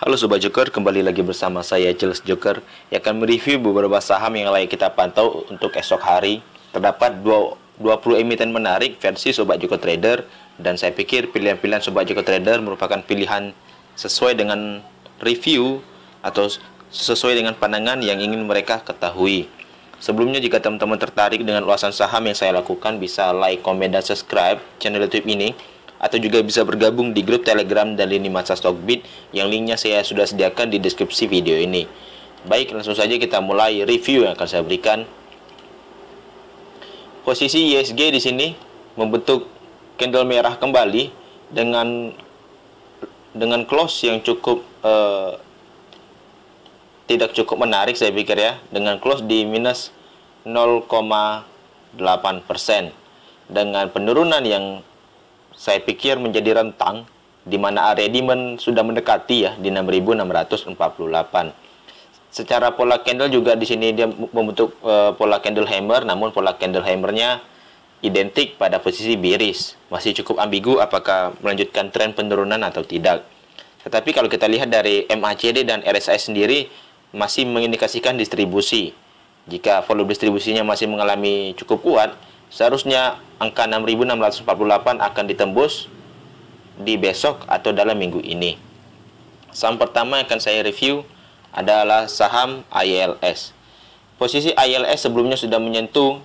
Halo Sobat Joker, kembali lagi bersama saya Jules Joker yang akan mereview beberapa saham yang layak kita pantau untuk esok hari. Terdapat 20 emiten menarik versi Sobat Joker Trader dan saya pikir pilihan-pilihan Sobat Joker Trader merupakan pilihan sesuai dengan review atau sesuai dengan pandangan yang ingin mereka ketahui. Sebelumnya jika teman-teman tertarik dengan luasan saham yang saya lakukan bisa like, komen, dan subscribe channel YouTube ini atau juga bisa bergabung di grup Telegram dan lini masa Stockbit yang linknya saya sudah sediakan di deskripsi video ini. Baik, langsung saja kita mulai review yang akan saya berikan. Posisi ISG di sini membentuk candle merah kembali dengan dengan close yang cukup eh, tidak cukup menarik saya pikir ya dengan close di minus 0,8% dengan penurunan yang saya pikir menjadi rentang di mana area demand sudah mendekati ya di 6648. Secara pola candle juga di sini dia membentuk e, pola candle hammer namun pola candle hammernya identik pada posisi bearish. Masih cukup ambigu apakah melanjutkan tren penurunan atau tidak. Tetapi kalau kita lihat dari MACD dan RSI sendiri masih mengindikasikan distribusi. Jika volume distribusinya masih mengalami cukup kuat, Seharusnya angka 6648 akan ditembus di besok atau dalam minggu ini. Saham pertama yang akan saya review adalah saham ILS. Posisi ILS sebelumnya sudah menyentuh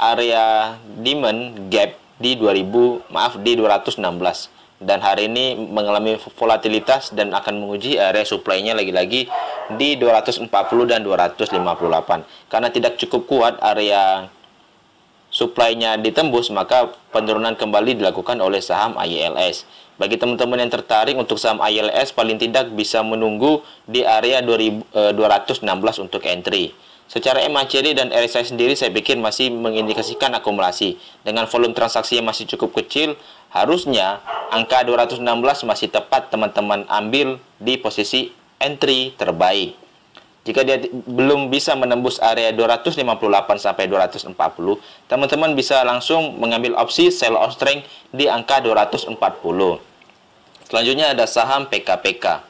area demand gap di 2000 maaf di 216 dan hari ini mengalami volatilitas dan akan menguji area supply-nya lagi-lagi di 240 dan 258 karena tidak cukup kuat area supply ditembus, maka penurunan kembali dilakukan oleh saham ILS. Bagi teman-teman yang tertarik untuk saham ILS, paling tidak bisa menunggu di area 216 eh, untuk entry. Secara MACD dan RSI sendiri saya pikir masih mengindikasikan akumulasi. Dengan volume transaksi yang masih cukup kecil, harusnya angka 216 masih tepat teman-teman ambil di posisi entry terbaik. Jika dia belum bisa menembus area 258 sampai 240, teman-teman bisa langsung mengambil opsi sell on strength di angka 240. Selanjutnya ada saham PKPK.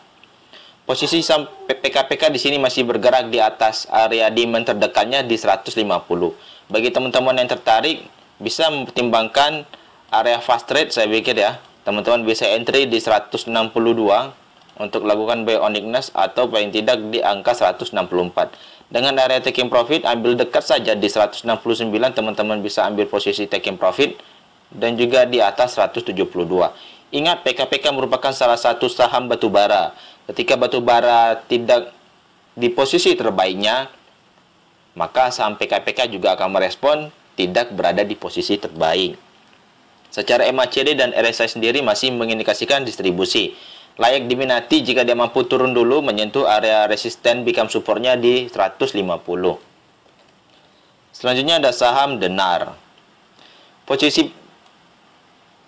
Posisi saham PKPK di sini masih bergerak di atas area demand terdekatnya di 150. Bagi teman-teman yang tertarik, bisa mempertimbangkan area fast trade saya pikir ya. Teman-teman bisa entry di 162 untuk lakukan buy on weakness atau paling tidak di angka 164. Dengan area taking profit, ambil dekat saja di 169 teman-teman bisa ambil posisi taking profit dan juga di atas 172. Ingat PKPK merupakan salah satu saham batubara. Ketika batubara tidak di posisi terbaiknya, maka saham PKPK juga akan merespon tidak berada di posisi terbaik. Secara MACD dan RSI sendiri masih mengindikasikan distribusi layak diminati jika dia mampu turun dulu menyentuh area resisten become supportnya di 150. Selanjutnya ada saham Denar. Posisi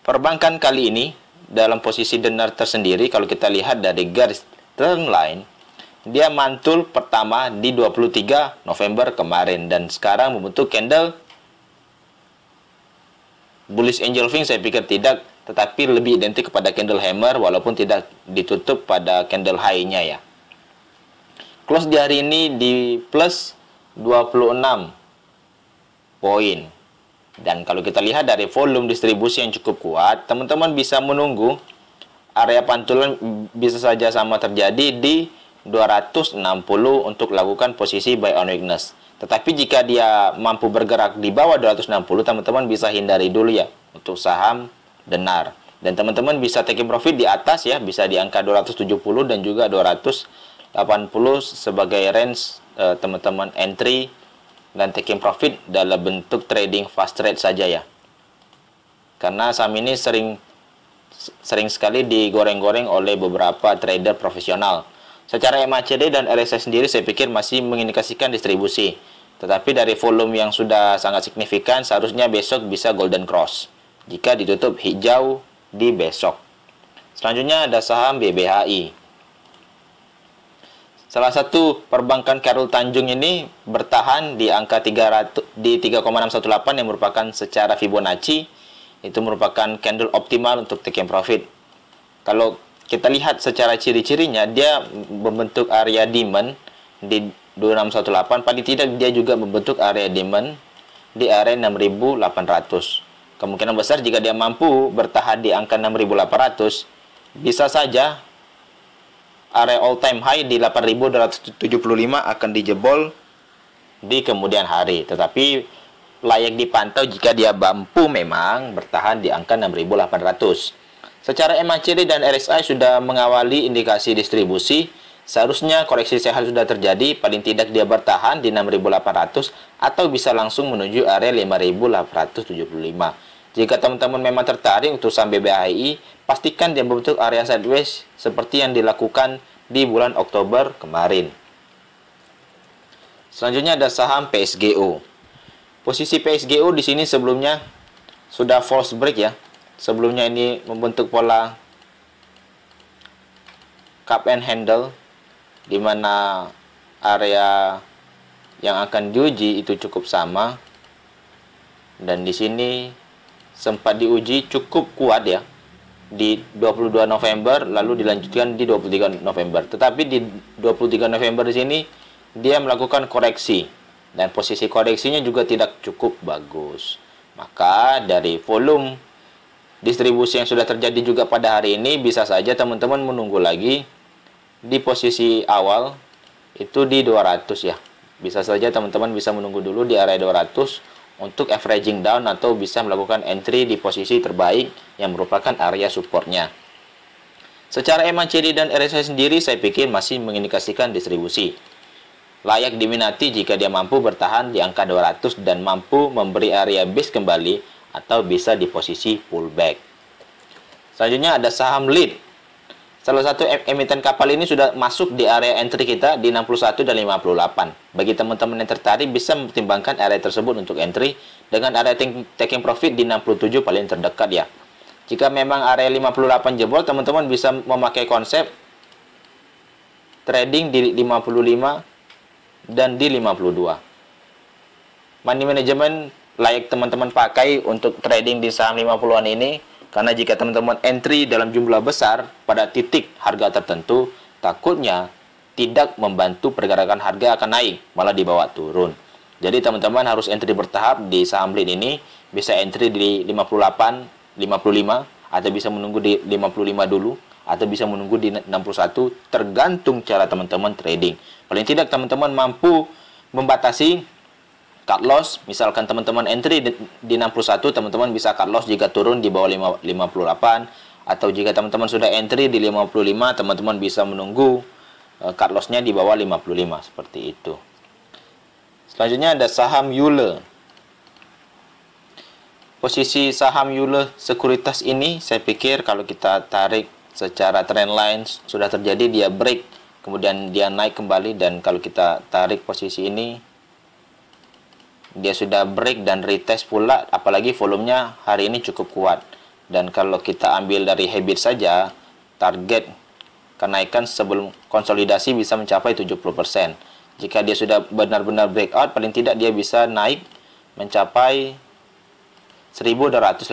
perbankan kali ini dalam posisi Denar tersendiri kalau kita lihat dari garis trendline dia mantul pertama di 23 November kemarin dan sekarang membentuk candle bullish angel wing saya pikir tidak tetapi lebih identik kepada candle hammer walaupun tidak ditutup pada candle high-nya ya. Close di hari ini di plus 26 poin. Dan kalau kita lihat dari volume distribusi yang cukup kuat, teman-teman bisa menunggu area pantulan bisa saja sama terjadi di 260 untuk lakukan posisi buy on weakness. Tetapi jika dia mampu bergerak di bawah 260, teman-teman bisa hindari dulu ya untuk saham denar. Dan teman-teman bisa taking profit di atas ya, bisa di angka 270 dan juga 280 sebagai range eh, teman-teman eh, entry dan taking profit dalam bentuk trading fast trade saja ya. Karena saham ini sering sering sekali digoreng-goreng oleh beberapa trader profesional. Secara MACD dan RSI sendiri saya pikir masih mengindikasikan distribusi. Tetapi dari volume yang sudah sangat signifikan seharusnya besok bisa golden cross jika ditutup hijau di besok. Selanjutnya ada saham BBHI. Salah satu perbankan Karul Tanjung ini bertahan di angka 300 di 3,618 yang merupakan secara Fibonacci itu merupakan candle optimal untuk taking profit. Kalau kita lihat secara ciri-cirinya dia membentuk area demand di 2618 paling tidak dia juga membentuk area demand di area 6800 Kemungkinan besar jika dia mampu bertahan di angka 6.800, bisa saja area all time high di 8.275 akan dijebol di kemudian hari. Tetapi layak dipantau jika dia mampu memang bertahan di angka 6.800. Secara MACD dan RSI sudah mengawali indikasi distribusi, seharusnya koreksi sehat sudah terjadi, paling tidak dia bertahan di 6.800 atau bisa langsung menuju area 5.875. Jika teman-teman memang tertarik untuk saham BBHI, pastikan dia membentuk area sideways seperti yang dilakukan di bulan Oktober kemarin. Selanjutnya ada saham PSGO. Posisi PSGO di sini sebelumnya sudah false break ya. Sebelumnya ini membentuk pola cup and handle di mana area yang akan diuji itu cukup sama dan di sini sempat diuji cukup kuat ya di 22 November lalu dilanjutkan di 23 November. Tetapi di 23 November di sini dia melakukan koreksi dan posisi koreksinya juga tidak cukup bagus. Maka dari volume distribusi yang sudah terjadi juga pada hari ini bisa saja teman-teman menunggu lagi di posisi awal itu di 200 ya. Bisa saja teman-teman bisa menunggu dulu di area 200 untuk averaging down atau bisa melakukan entry di posisi terbaik yang merupakan area supportnya. Secara MACD dan RSI sendiri saya pikir masih mengindikasikan distribusi. Layak diminati jika dia mampu bertahan di angka 200 dan mampu memberi area base kembali atau bisa di posisi pullback. Selanjutnya ada saham lead Salah satu emiten kapal ini sudah masuk di area entry kita di 61 dan 58. Bagi teman-teman yang tertarik bisa mempertimbangkan area tersebut untuk entry dengan area taking profit di 67 paling terdekat ya. Jika memang area 58 jebol, teman-teman bisa memakai konsep trading di 55 dan di 52. Money management layak teman-teman pakai untuk trading di saham 50-an ini karena jika teman-teman entry dalam jumlah besar pada titik harga tertentu, takutnya tidak membantu pergerakan harga akan naik, malah dibawa turun. Jadi teman-teman harus entry bertahap di saham Blin ini, bisa entry di 58, 55, atau bisa menunggu di 55 dulu, atau bisa menunggu di 61, tergantung cara teman-teman trading. Paling tidak teman-teman mampu membatasi cut loss misalkan teman-teman entry di, 61 teman-teman bisa cut loss jika turun di bawah 5, 58 atau jika teman-teman sudah entry di 55 teman-teman bisa menunggu uh, cut lossnya di bawah 55 seperti itu selanjutnya ada saham Yule posisi saham Yule sekuritas ini saya pikir kalau kita tarik secara trend line sudah terjadi dia break kemudian dia naik kembali dan kalau kita tarik posisi ini dia sudah break dan retest pula apalagi volumenya hari ini cukup kuat dan kalau kita ambil dari habit saja target kenaikan sebelum konsolidasi bisa mencapai 70% jika dia sudah benar-benar breakout paling tidak dia bisa naik mencapai 1285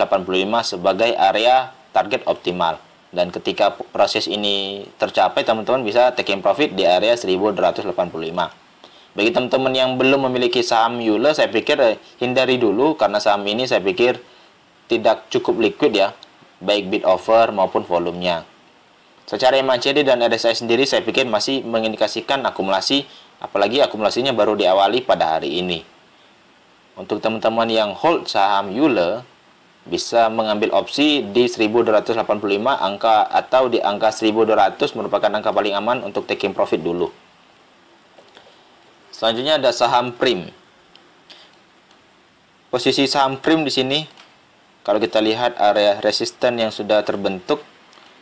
sebagai area target optimal dan ketika proses ini tercapai teman-teman bisa taking profit di area 1285 bagi teman-teman yang belum memiliki saham Yule, saya pikir eh, hindari dulu karena saham ini saya pikir tidak cukup liquid ya, baik bid offer maupun volumenya. Secara MACD dan RSI sendiri saya pikir masih mengindikasikan akumulasi, apalagi akumulasinya baru diawali pada hari ini. Untuk teman-teman yang hold saham Yule, bisa mengambil opsi di 1285 angka atau di angka 1200 merupakan angka paling aman untuk taking profit dulu. Selanjutnya ada saham prim. Posisi saham prim di sini kalau kita lihat area resisten yang sudah terbentuk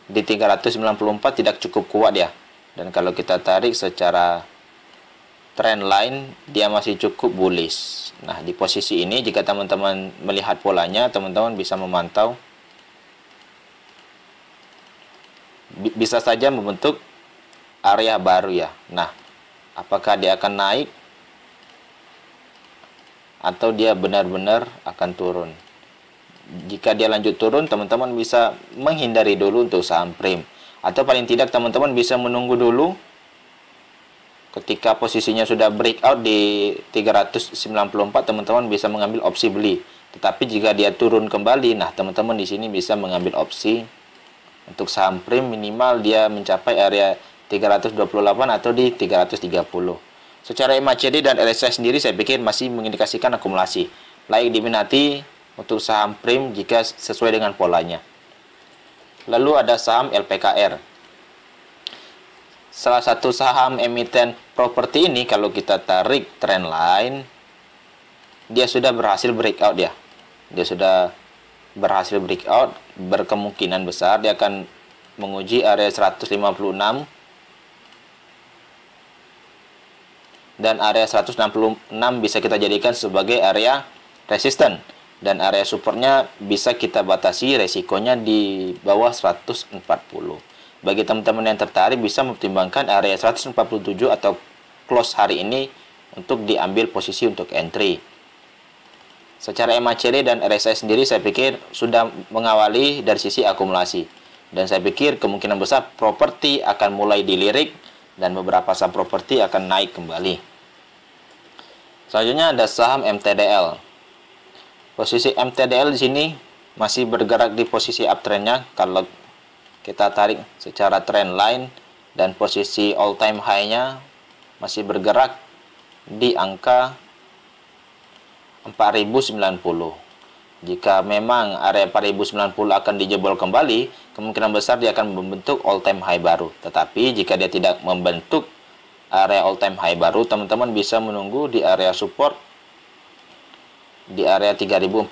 di 394 tidak cukup kuat ya. Dan kalau kita tarik secara trend line dia masih cukup bullish. Nah, di posisi ini jika teman-teman melihat polanya, teman-teman bisa memantau bisa saja membentuk area baru ya. Nah, apakah dia akan naik atau dia benar-benar akan turun jika dia lanjut turun teman-teman bisa menghindari dulu untuk saham prim atau paling tidak teman-teman bisa menunggu dulu ketika posisinya sudah breakout di 394 teman-teman bisa mengambil opsi beli tetapi jika dia turun kembali nah teman-teman di sini bisa mengambil opsi untuk saham prim minimal dia mencapai area 328 atau di 330. Secara MACD dan RSI sendiri saya pikir masih mengindikasikan akumulasi. Layak diminati untuk saham prim jika sesuai dengan polanya. Lalu ada saham LPKR. Salah satu saham emiten properti ini kalau kita tarik trend line dia sudah berhasil breakout ya. Dia sudah berhasil breakout berkemungkinan besar dia akan menguji area 156 dan area 166 bisa kita jadikan sebagai area resisten dan area supernya bisa kita batasi resikonya di bawah 140. Bagi teman-teman yang tertarik bisa mempertimbangkan area 147 atau close hari ini untuk diambil posisi untuk entry. Secara MACD dan RSI sendiri saya pikir sudah mengawali dari sisi akumulasi. Dan saya pikir kemungkinan besar properti akan mulai dilirik dan beberapa saham properti akan naik kembali. Selanjutnya ada saham MTDL. Posisi MTDL di sini masih bergerak di posisi uptrendnya kalau kita tarik secara trend line dan posisi all time high-nya masih bergerak di angka 4090. Jika memang area 4090 akan dijebol kembali, kemungkinan besar dia akan membentuk all time high baru. Tetapi jika dia tidak membentuk area all time high baru teman-teman bisa menunggu di area support di area 3400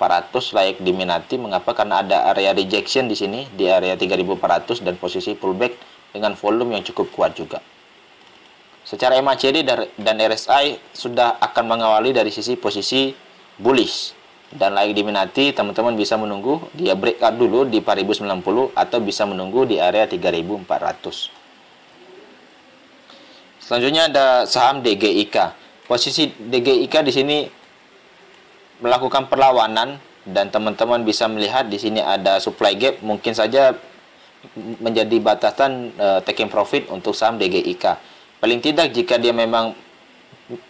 layak diminati mengapa karena ada area rejection di sini di area 3400 dan posisi pullback dengan volume yang cukup kuat juga secara MACD dan RSI sudah akan mengawali dari sisi posisi bullish dan layak diminati teman-teman bisa menunggu dia breakout dulu di 4090 atau bisa menunggu di area 3400 Selanjutnya ada saham DGIK. Posisi DGIK di sini melakukan perlawanan dan teman-teman bisa melihat di sini ada supply gap mungkin saja menjadi batasan uh, eh, taking profit untuk saham DGIK. Paling tidak jika dia memang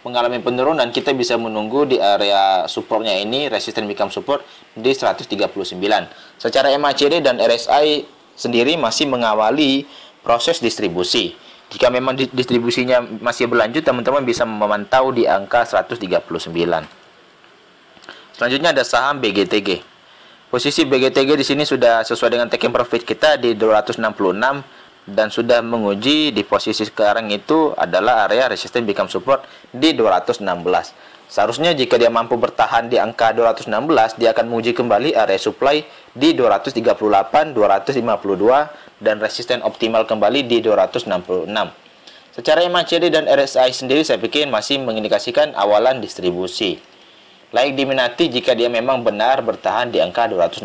mengalami penurunan kita bisa menunggu di area supportnya ini resisten become support di 139. Secara MACD dan RSI sendiri masih mengawali proses distribusi. Jika memang distribusinya masih berlanjut, teman-teman bisa memantau di angka 139. Selanjutnya ada saham BGTG. Posisi BGTG di sini sudah sesuai dengan taking profit kita di 266 dan sudah menguji di posisi sekarang itu adalah area resisten become support di 216. Seharusnya jika dia mampu bertahan di angka 216, dia akan menguji kembali area supply di 238, 252, dan resisten optimal kembali di 266. Secara MACD dan RSI sendiri saya pikir masih mengindikasikan awalan distribusi. Layak diminati jika dia memang benar bertahan di angka 216.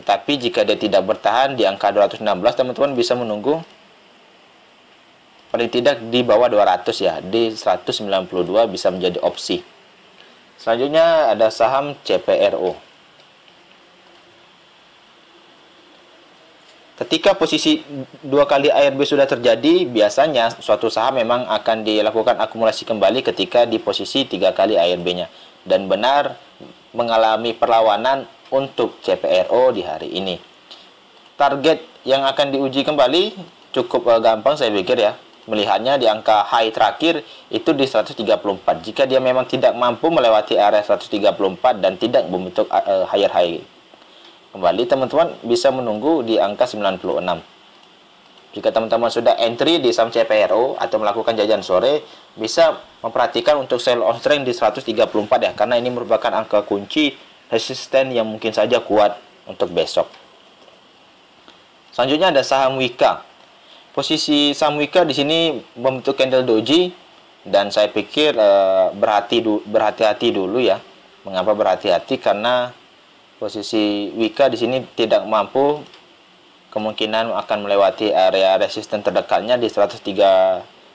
Tetapi jika dia tidak bertahan di angka 216, teman-teman bisa menunggu paling tidak di bawah 200 ya, di 192 bisa menjadi opsi. Selanjutnya ada saham CPRO. Ketika posisi dua kali ARB sudah terjadi, biasanya suatu saham memang akan dilakukan akumulasi kembali ketika di posisi tiga kali ARB-nya. Dan benar mengalami perlawanan untuk CPRO di hari ini. Target yang akan diuji kembali cukup eh, gampang saya pikir ya melihatnya di angka high terakhir itu di 134. Jika dia memang tidak mampu melewati area 134 dan tidak membentuk uh, higher high kembali, teman-teman bisa menunggu di angka 96. Jika teman-teman sudah entry di saham CPRO atau melakukan jajan sore, bisa memperhatikan untuk sell on strength di 134 ya, karena ini merupakan angka kunci resisten yang mungkin saja kuat untuk besok. Selanjutnya ada saham Wika posisi Samwika di sini membentuk candle doji dan saya pikir uh, berhati hati dulu ya. Mengapa berhati-hati? Karena posisi Wika di sini tidak mampu kemungkinan akan melewati area resisten terdekatnya di 103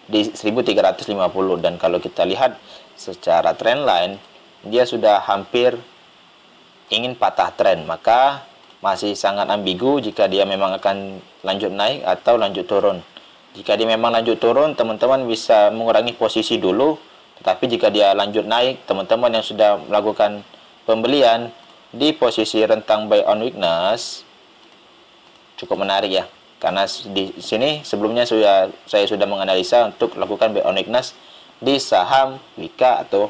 di 1350 dan kalau kita lihat secara trend line dia sudah hampir ingin patah trend maka masih sangat ambigu jika dia memang akan lanjut naik atau lanjut turun. Jika dia memang lanjut turun, teman-teman bisa mengurangi posisi dulu. Tetapi jika dia lanjut naik, teman-teman yang sudah melakukan pembelian di posisi rentang buy on weakness cukup menarik ya. Karena di sini sebelumnya sudah saya sudah menganalisa untuk lakukan buy on weakness di saham, wika atau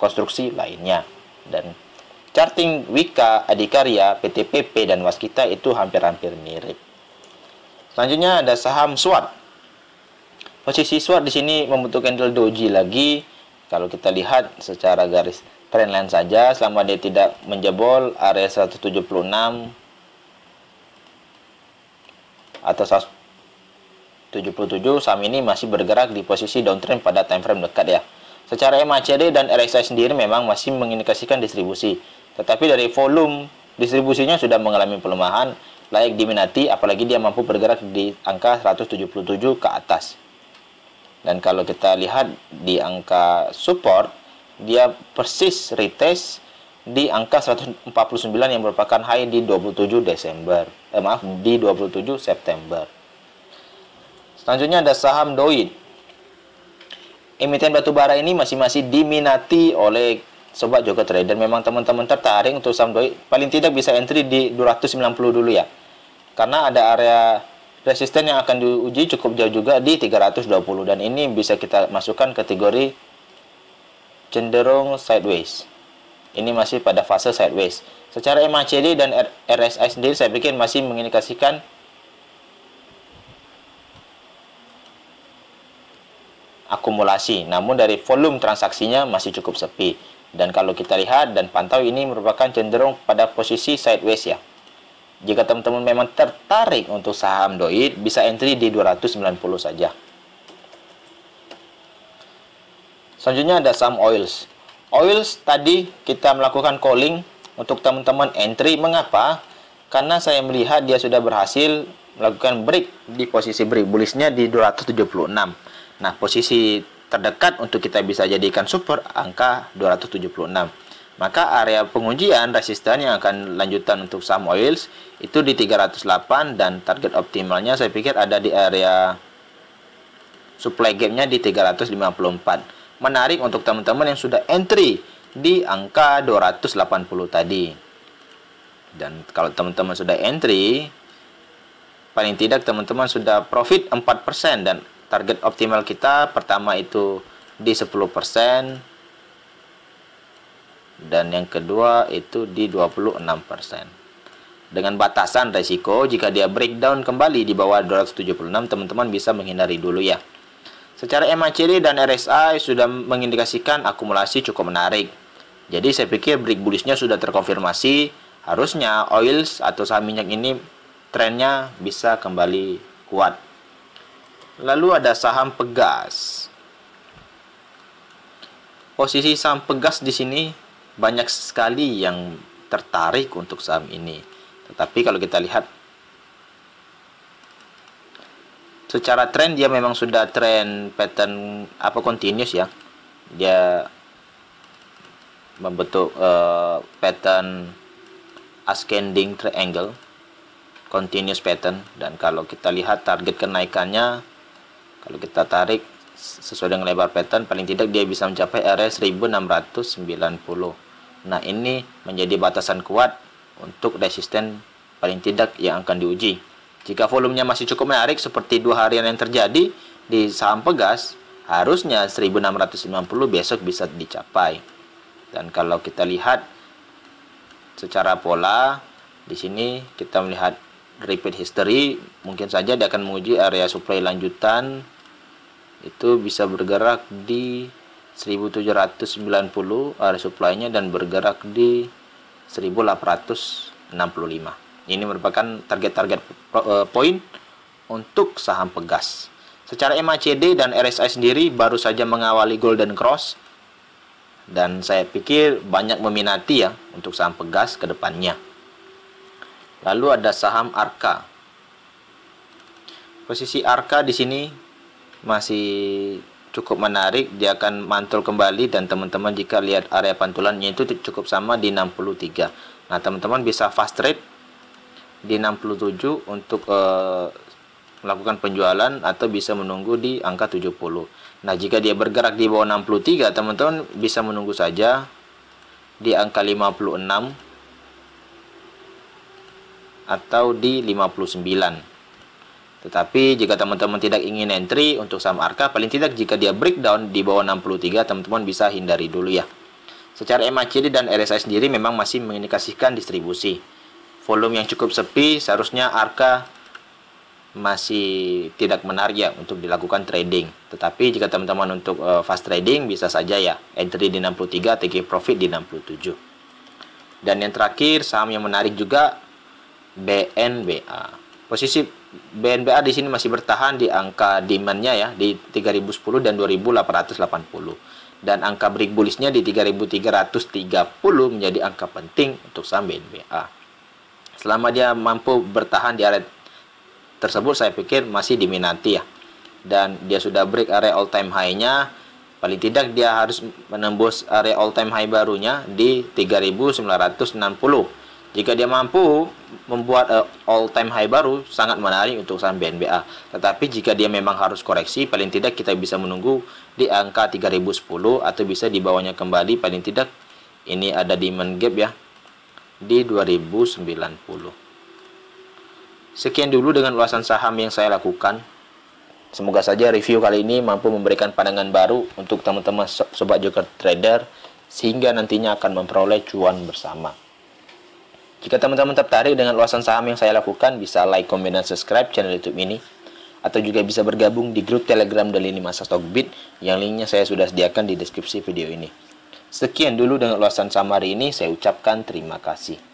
konstruksi lainnya dan Charting Wika, Adikarya, PTPP, dan Waskita itu hampir-hampir mirip. Selanjutnya ada saham SWAT. Posisi SWAT di sini membutuhkan candle doji lagi. Kalau kita lihat secara garis trendline saja, selama dia tidak menjebol area 176 atau 177, saham ini masih bergerak di posisi downtrend pada time frame dekat ya. Secara MACD dan RSI sendiri memang masih mengindikasikan distribusi tetapi dari volume distribusinya sudah mengalami pelemahan, layak diminati apalagi dia mampu bergerak di angka 177 ke atas. Dan kalau kita lihat di angka support, dia persis retest di angka 149 yang merupakan high di 27 Desember. Eh, maaf, di 27 September. Selanjutnya ada saham Doit. Emiten batubara ini masih-masih diminati oleh Sobat Joko Trader memang teman-teman tertarik untuk saham doi paling tidak bisa entry di 290 dulu ya karena ada area resisten yang akan diuji cukup jauh juga di 320 dan ini bisa kita masukkan kategori cenderung sideways ini masih pada fase sideways secara MACD dan RSI sendiri saya bikin masih mengindikasikan akumulasi namun dari volume transaksinya masih cukup sepi dan kalau kita lihat dan pantau ini merupakan cenderung pada posisi sideways ya. Jika teman-teman memang tertarik untuk saham DOIT, bisa entry di 290 saja. Selanjutnya ada saham oils. Oils tadi kita melakukan calling untuk teman-teman entry. Mengapa? Karena saya melihat dia sudah berhasil melakukan break di posisi break bullishnya di 276. Nah, posisi terdekat untuk kita bisa jadikan support angka 276. Maka area pengujian resisten yang akan lanjutan untuk saham oils itu di 308 dan target optimalnya saya pikir ada di area supply gapnya di 354. Menarik untuk teman-teman yang sudah entry di angka 280 tadi. Dan kalau teman-teman sudah entry, paling tidak teman-teman sudah profit 4% dan target optimal kita pertama itu di 10% dan yang kedua itu di 26%. Dengan batasan resiko jika dia breakdown kembali di bawah 276 teman-teman bisa menghindari dulu ya. Secara MACD dan RSI sudah mengindikasikan akumulasi cukup menarik. Jadi saya pikir break bullishnya sudah terkonfirmasi, harusnya oils atau saham minyak ini trennya bisa kembali kuat. Lalu ada saham pegas. Posisi saham pegas di sini banyak sekali yang tertarik untuk saham ini. Tetapi kalau kita lihat secara tren dia memang sudah tren pattern apa continuous ya. Dia membentuk uh, pattern ascending triangle continuous pattern dan kalau kita lihat target kenaikannya kalau kita tarik sesuai dengan lebar pattern paling tidak dia bisa mencapai area 1690 nah ini menjadi batasan kuat untuk resisten paling tidak yang akan diuji jika volumenya masih cukup menarik seperti dua harian yang terjadi di saham pegas harusnya 1690 besok bisa dicapai dan kalau kita lihat secara pola di sini kita melihat repeat history mungkin saja dia akan menguji area supply lanjutan itu bisa bergerak di 1790 area supply-nya dan bergerak di 1865. Ini merupakan target-target eh, point untuk saham Pegas. Secara MACD dan RSI sendiri baru saja mengawali Golden Cross dan saya pikir banyak meminati ya untuk saham Pegas ke depannya. Lalu ada saham Arka. Posisi Arka di sini masih cukup menarik, dia akan mantul kembali dan teman-teman jika lihat area pantulannya itu cukup sama di 63. Nah, teman-teman bisa fast trade di 67 untuk uh, melakukan penjualan atau bisa menunggu di angka 70. Nah, jika dia bergerak di bawah 63, teman-teman bisa menunggu saja di angka 56 atau di 59. Tetapi jika teman-teman tidak ingin entry untuk saham Arka, paling tidak jika dia breakdown di bawah 63, teman-teman bisa hindari dulu ya. Secara MACD dan RSI sendiri memang masih mengindikasikan distribusi. Volume yang cukup sepi, seharusnya Arka masih tidak menarik ya untuk dilakukan trading. Tetapi jika teman-teman untuk eh, fast trading bisa saja ya entry di 63, take profit di 67. Dan yang terakhir saham yang menarik juga BNBA. Posisi BNBA di sini masih bertahan di angka demand-nya ya di 3010 dan 2880 dan angka break bullishnya di 3330 menjadi angka penting untuk saham BNBA. Selama dia mampu bertahan di area tersebut saya pikir masih diminati ya. Dan dia sudah break area all time high-nya paling tidak dia harus menembus area all time high barunya di 3960 jika dia mampu membuat uh, eh, all time high baru sangat menarik untuk saham BNBA. Tetapi jika dia memang harus koreksi paling tidak kita bisa menunggu di angka 3010 atau bisa dibawanya kembali paling tidak ini ada demand gap ya di 2090. Sekian dulu dengan ulasan saham yang saya lakukan. Semoga saja review kali ini mampu memberikan pandangan baru untuk teman-teman sobat joker trader sehingga nantinya akan memperoleh cuan bersama. Jika teman-teman tertarik dengan luasan saham yang saya lakukan, bisa like, komen, dan subscribe channel YouTube ini. Atau juga bisa bergabung di grup Telegram dari lini masa Stockbit yang linknya saya sudah sediakan di deskripsi video ini. Sekian dulu dengan luasan saham hari ini, saya ucapkan terima kasih.